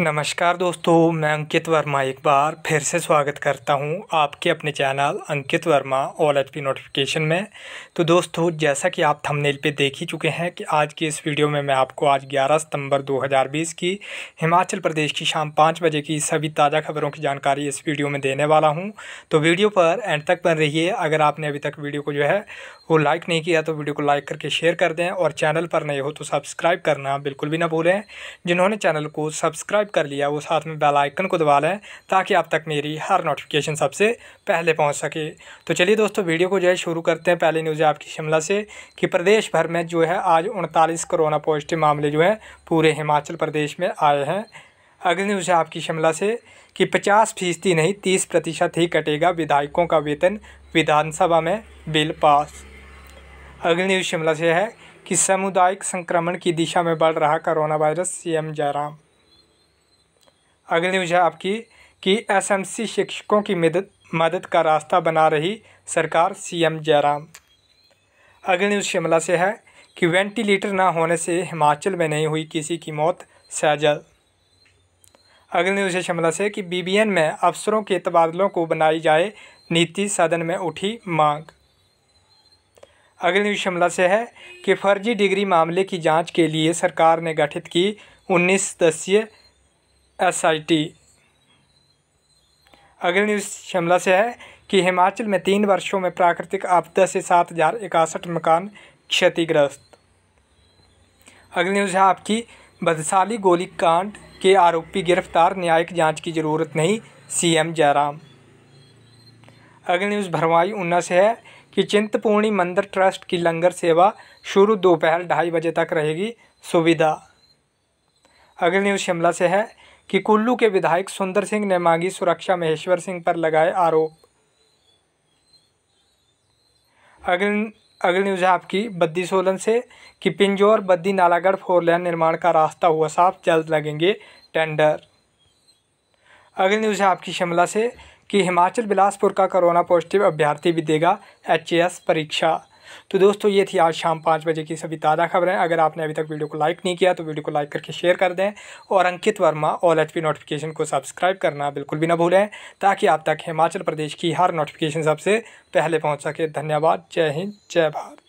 नमस्कार दोस्तों मैं अंकित वर्मा एक बार फिर से स्वागत करता हूं आपके अपने channel Ankit Verma all H P notification में तो दोस्तों जैसा कि आप थंबनेल पे देख ही चुके हैं कि आज की इस वीडियो में मैं आपको आज 11 सितंबर 2020 की हिमाचल प्रदेश की शाम पाँच बजे की सभी ताज़ा खबरों की जानकारी इस वीडियो में देने वाला हूँ तो वीडियो पर एंड तक बन है अगर आपने अभी तक वीडियो को जो है वो लाइक नहीं किया तो वीडियो को लाइक करके शेयर कर दें और चैनल पर नए हो तो सब्सक्राइब करना बिल्कुल भी ना भूलें जिन्होंने चैनल को सब्सक्राइब सब्सक्राइब कर लिया वो साथ में बेल आइकन को दबा लें ताकि आप तक मेरी हर नोटिफिकेशन सबसे पहले पहुंच सके तो चलिए दोस्तों वीडियो को जो है शुरू करते हैं पहली न्यूज़ आपकी शिमला से कि प्रदेश भर में जो है आज उनतालीस कोरोना पॉजिटिव मामले जो हैं पूरे हिमाचल प्रदेश में आए हैं अगली न्यूज़ है आपकी शिमला से कि पचास फीसदी नहीं तीस प्रतिशत ही कटेगा विधायकों का वेतन विधानसभा में बिल पास अगली न्यूज़ शिमला से है कि सामुदायिक संक्रमण की दिशा में बढ़ रहा कोरोना वायरस सीएम जयराम अगली न्यूज है आपकी कि एसएमसी शिक्षकों की मदद मदद का रास्ता बना रही सरकार सीएम जयराम अगली न्यूज़ शिमला से है कि वेंटिलेटर ना होने से हिमाचल में नहीं हुई किसी की मौत सहजल अगली न्यूज़ है शिमला से कि बीबीएन में अफसरों के तबादलों को बनाई जाए नीति सदन में उठी मांग अगली न्यूज़ शिमला से है कि फर्जी डिग्री मामले की जांच के लिए सरकार ने गठित की उन्नीस सदस्यीय एसआईटी अगली न्यूज़ शिमला से है कि हिमाचल में तीन वर्षों में प्राकृतिक आपदा से सात हजार इकसठ मकान क्षतिग्रस्त अगली न्यूज़ है आपकी बदसाली गोलीकांड के आरोपी गिरफ्तार न्यायिक जांच की जरूरत नहीं सीएम जयराम अगली न्यूज़ भरवाई ऊना से है कि चिंतपूर्णी मंदिर ट्रस्ट की लंगर सेवा शुरू दोपहर ढाई बजे तक रहेगी सुविधा अगली न्यूज़ शिमला से है कि कुल्लू के विधायक सुंदर सिंह ने मांगी सुरक्षा महेश्वर सिंह पर लगाए आरोप अग्नि अगली न्यूज है आपकी बद्दी सोलन से कि पिंजौर बद्दी नालागढ़ फोर लेन निर्माण का रास्ता हुआ साफ जल्द लगेंगे टेंडर अगली न्यूज़ है आपकी शिमला से कि हिमाचल बिलासपुर का कोरोना पॉजिटिव अभ्यर्थी भी देगा एच परीक्षा तो दोस्तों ये थी आज शाम पाँच बजे की सभी ताज़ा खबरें अगर आपने अभी तक वीडियो को लाइक नहीं किया तो वीडियो को लाइक करके शेयर कर दें और Ankit Verma all H notification को सब्सक्राइब करना बिल्कुल भी ना भूलें ताकि आप तक हिमाचल प्रदेश की हर नोटिफिकेशन सबसे पहले पहुँच सके धन्यवाद जय हिंद जय भारत